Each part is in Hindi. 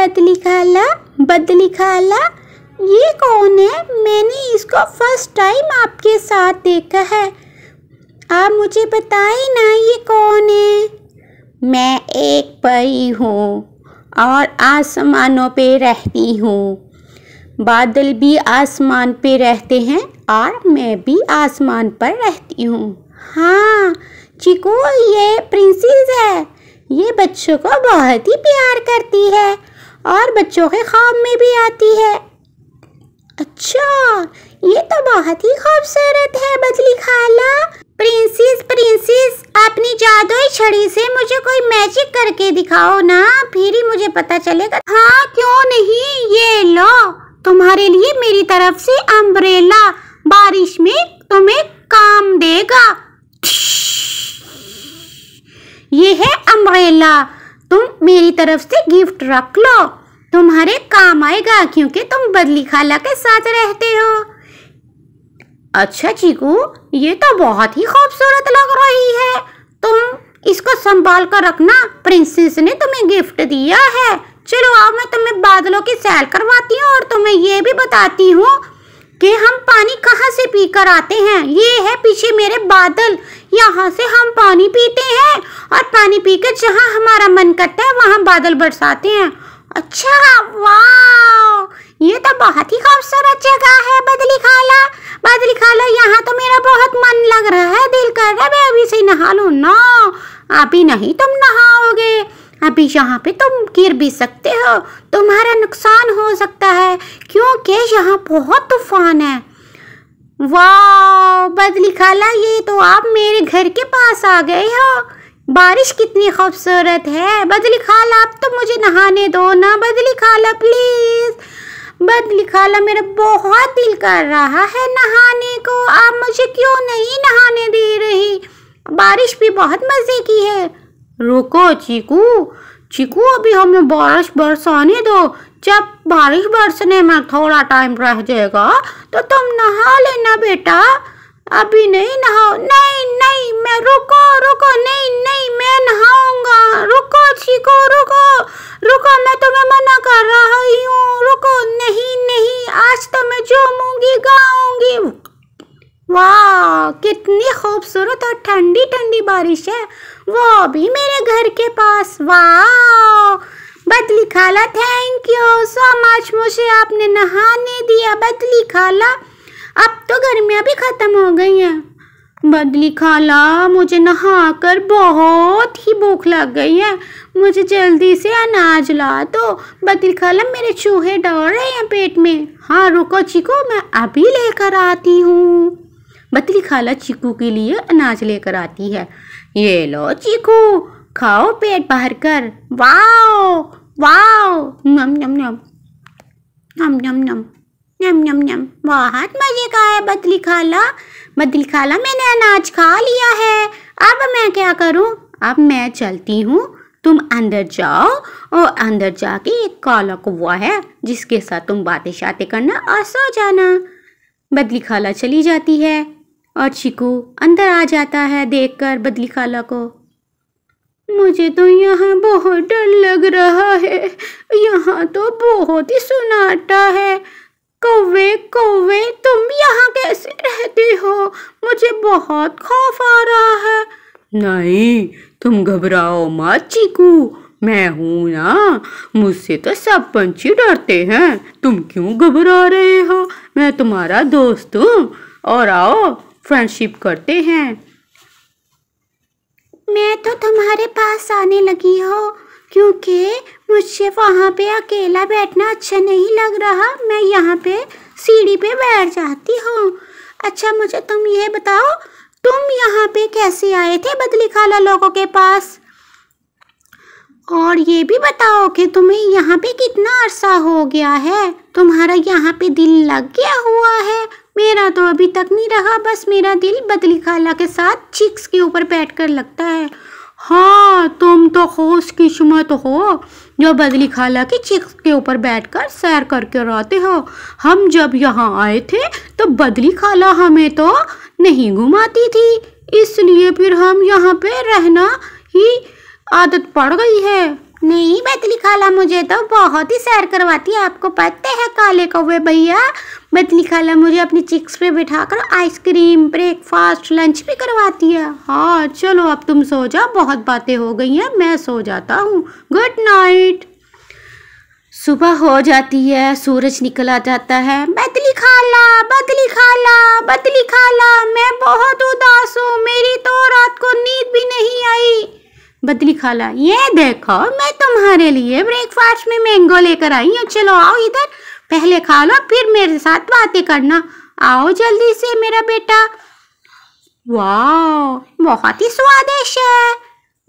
बदली खाला बदली खाला ये कौन है मैंने इसको फर्स्ट टाइम आपके साथ देखा है आप मुझे बताएं ना ये कौन है मैं एक परी हूँ और आसमानों पे रहती हूँ बादल भी आसमान पे रहते हैं और मैं भी आसमान पर रहती हूँ हाँ चिकू ये प्रिंसेस है ये बच्चों को बहुत ही प्यार करती है और बच्चों के ख्वाब में भी आती है अच्छा ये तो बहुत ही खूबसूरत है बदली खाला प्रिंसेस प्रिंसेस अपनी जादुई छड़ी से मुझे कोई मैजिक करके दिखाओ ना फिर ही मुझे पता चलेगा हाँ क्यों नहीं ये लो तुम्हारे लिए मेरी तरफ से अम्ब्रेला बारिश में तुम्हें काम देगा ये है अम्ब्रेला तुम मेरी तरफ से गिफ्ट रख लो तुम्हारे काम आएगा क्योंकि तुम बदली खाला के साथ रहते हो अच्छा चीकू ये तो बहुत ही खूबसूरत लग रही है तुम इसको संभाल कर रखना प्रिंसेस ने तुम्हें गिफ्ट दिया है चलो आओ मैं तुम्हें बादलों की सैर करवाती हूँ और तुम्हें ये भी बताती हूँ कि हम पानी कहाँ से पीकर आते हैं ये है पीछे मेरे बादल यहाँ से हम पानी पीते हैं और पानी पीकर जहाँ हमारा मन करता है वहाँ बादल बरसाते हैं अच्छा वाह ये तो बहुत ही खूबसूरत जगह है बदली खाला बदली खाला यहाँ तो मेरा बहुत मन लग रहा है दिल कर रहा है मैं अभी से नहा लूँ ना अभी नहीं तुम नहाओगे अभी यहाँ पे तुम गिर भी सकते हो तुम्हारा नुकसान हो सकता है क्योंकि यहाँ बहुत तूफान है वाह बदली खाला ये तो आप मेरे घर के पास आ गए हो बारिश कितनी खूबसूरत है बदली खाला आप तो मुझे नहाने दो ना बदली खाला प्लीज़ बदली खाला मेरा बहुत दिल कर रहा है नहाने को आप मुझे क्यों नहीं नहाने दे रही बारिश भी बहुत मज़े की है रुको चीकू चीकू अभी हमें बारिश बरसाने दो जब बारिश बरसने में थोड़ा टाइम रह जाएगा तो तुम नहा लेना बेटा अभी नहीं नहाओ नहीं नहीं मैं रुको रुको नहीं नहीं मैं नहाऊंगा रुको चीको रुको रुको मैं तुम्हें मना कर रहा हूँ रुको नहीं नहीं आज तो मैं जमूंगी गाऊंगी वाह कितनी खूबसूरत और ठंडी ठंडी बारिश है वो भी मेरे घर के पास वाह बदली खाला थैंक यू सो मच मुझे आपने नहाने दिया बदली खाला अब तो गर्मियाँ भी ख़त्म हो गई हैं बदली खाला मुझे नहा कर बहुत ही भूख लग गई है मुझे जल्दी से अनाज ला दो बदली खाला मेरे चूहे डाल रहे हैं पेट में हाँ रुको चिको मैं अभी लेकर आती हूँ बदली खाला चिकू के लिए अनाज लेकर आती है ये लो चीकू खाओ पेट भर कर वाओ वाओ नम नम नम नम नम नम नम नम नम बहुत मज़े का है बदली खाला बदली खाला मैंने अनाज खा लिया है अब मैं क्या करूं अब मैं चलती हूं तुम अंदर जाओ और अंदर जाके एक काला कुआ है जिसके साथ तुम बातें शाते करना और सो जाना बदली खाला चली जाती है और चिकू अंदर आ जाता है देखकर बदली खाला को मुझे तो यहाँ बहुत डर लग रहा है यहाँ तो बहुत ही सुनाटा है कौवे कौवे तुम यहाँ कैसे रहते हो मुझे बहुत खौफ आ रहा है नहीं तुम घबराओ मत चीकू मैं हूँ ना मुझसे तो सब पंछी डरते हैं तुम क्यों घबरा रहे हो मैं तुम्हारा दोस्त हूँ और आओ फ्रेंडशिप करते हैं मैं तो तुम्हारे पास आने लगी हूँ क्योंकि मुझे वहाँ पे अकेला बैठना अच्छा नहीं लग रहा मैं यहाँ पे सीढ़ी पे बैठ जाती हूँ अच्छा मुझे तुम ये बताओ तुम यहाँ पे कैसे आए थे बदली खाला लोगों के पास और ये भी बताओ कि तुम्हें यहाँ पे कितना अरसा हो गया है तुम्हारा यहाँ पे दिल लग गया हुआ है मेरा तो अभी तक नहीं रहा बस मेरा दिल बदली खाला के साथ चिक्स के ऊपर बैठ कर लगता है हाँ तुम तो खुश किस्मत हो जो बदली खाला की चिक्स के ऊपर बैठकर सैर करके रहते हो हम जब यहाँ आए थे तो बदली खाला हमें तो नहीं घुमाती थी इसलिए फिर हम यहाँ पे रहना ही आदत पड़ गई है खाला मुझे तो बहुत ही सैर करवाती है आपको पता है काले कौवे भैया बदली खाला मुझे अपनी चिक्स पे बिठा कर आइसक्रीम ब्रेकफास्ट लंच भी करवाती है हाँ चलो अब तुम सो जाओ बहुत बातें हो गई हैं मैं सो जाता हूँ गुड नाइट सुबह हो जाती है सूरज निकल आ जाता है बदली खाला बदली खाला बदली खाला मैं बहुत उदास हूँ मेरी तो रात को नींद भी नहीं आई बदली खाला ये देखो मैं तुम्हारे लिए ब्रेकफास्ट में मैंगो लेकर आई हूँ चलो आओ इधर पहले खा लो फिर मेरे साथ बातें करना आओ जल्दी से मेरा बेटा वाह बहुत ही स्वादिष्ट है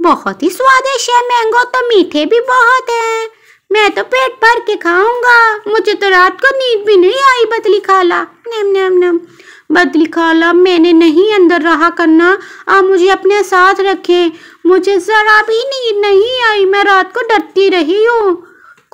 बहुत ही स्वादिष्ट है मैंगो तो मीठे भी बहुत हैं मैं तो पेट भर के खाऊंगा मुझे तो रात को नींद भी नहीं आई बदली खाला नम नम नम बदली खाला मैंने नहीं अंदर रहा करना आप मुझे अपने साथ रखे मुझे जरा भी नींद नहीं आई मैं रात को डरती रही हूँ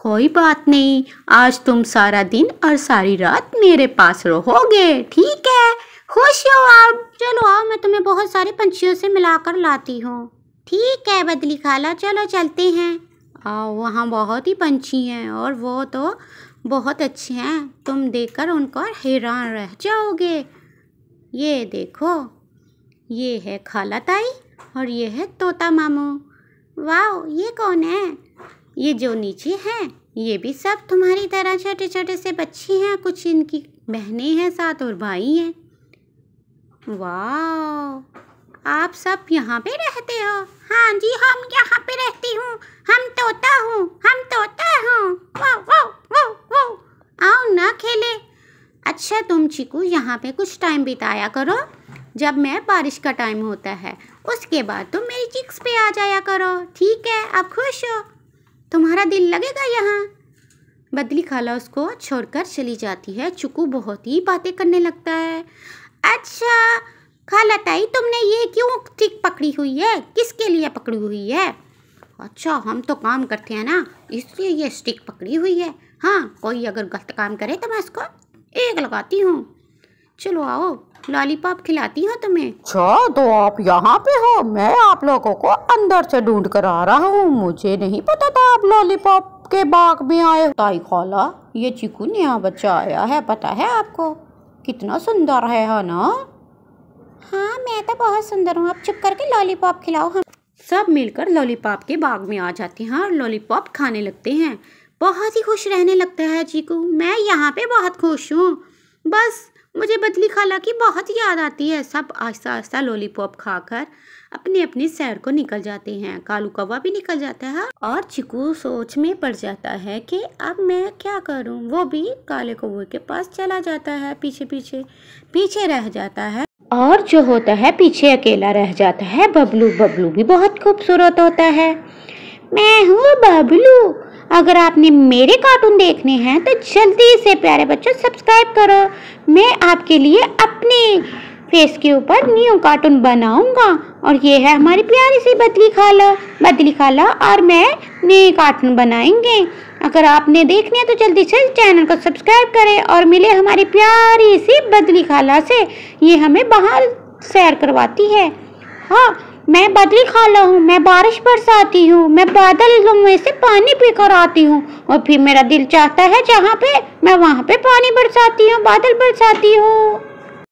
कोई बात नहीं आज तुम सारा दिन और सारी रात मेरे पास रहोगे ठीक है खुश हो आप चलो आओ मैं तुम्हें बहुत सारे पंछियों से मिलाकर लाती हूँ ठीक है बदली खाला चलो चलते हैं वहाँ बहुत ही पंछी हैं और वो तो बहुत अच्छे हैं तुम देखकर उनको हैरान रह जाओगे ये देखो ये है खाला ताई और ये है तोता मामू वाह ये कौन है ये जो नीचे हैं ये भी सब तुम्हारी तरह छोटे छोटे से बच्चे हैं कुछ इनकी बहनें हैं साथ और भाई हैं वाह आप सब यहाँ पे रहते हो हाँ जी हम यहाँ पे रहती हूँ हम तोता हूँ हम तोता हूँ आओ ना खेले अच्छा तुम चिकू यहाँ पे कुछ टाइम बिताया करो जब मैं बारिश का टाइम होता है उसके बाद तुम मेरी चिक्स पे आ जाया करो ठीक है अब खुश हो तुम्हारा दिल लगेगा यहाँ बदली खाला उसको छोड़कर चली जाती है चुकू बहुत ही बातें करने लगता है अच्छा खाला ताई तुमने ये क्यों ठीक पकड़ी हुई है किसके लिए पकड़ी हुई है अच्छा हम तो काम करते हैं ना इसलिए ये स्टिक पकड़ी हुई है हाँ कोई अगर गलत काम करे तो मैं इसको एक लगाती हूँ चलो आओ लॉलीपॉप खिलाती हूँ तुम्हें अच्छा तो आप यहाँ पे हो मैं आप लोगों को अंदर से ढूंढ कर आ रहा हूँ मुझे नहीं पता था आप लॉलीपॉप के बाग में आए ताई खाला ये चिकू नया बच्चा आया है पता है आपको कितना सुंदर है, है ना हाँ मैं तो बहुत सुंदर हूँ आप चुप करके लॉलीपॉप खिलाओ हम सब मिलकर लॉलीपॉप के बाग में आ जाते हैं और लॉलीपॉप खाने लगते हैं बहुत ही खुश रहने लगता है चीकू मैं यहाँ पे बहुत खुश हूँ बस मुझे बदली खाला की बहुत याद आती है सब आस्ता आस्ता लॉलीपॉप खाकर अपने अपने सैर को निकल जाते हैं कालू कौवा भी निकल जाता है और चिकू सोच में पड़ जाता है कि अब मैं क्या करूं वो भी काले कौवे के पास चला जाता है पीछे पीछे पीछे रह जाता है और जो होता है पीछे अकेला रह जाता है बबलू बबलू भी बहुत खूबसूरत होता है मैं हूँ बबलू अगर आपने मेरे कार्टून देखने हैं तो जल्दी से प्यारे बच्चों सब्सक्राइब करो मैं आपके लिए अपने फेस के ऊपर न्यू कार्टून बनाऊंगा और ये है हमारी प्यारी सी बदली खाला बदली खाला और मैं नए कार्टून बनाएंगे अगर आपने देखनी है तो जल्दी से चैनल को सब्सक्राइब करें और मिले हमारी प्यारी सी बदली खाला से ये हमें बाहर सैर करवाती है हाँ मैं बदली खाला हूँ मैं बारिश बरसाती हूँ मैं बादल में से पानी पीकर आती हूँ और फिर मेरा दिल चाहता है जहाँ पे मैं वहाँ पे पानी बरसाती हूँ बादल बरसाती हूँ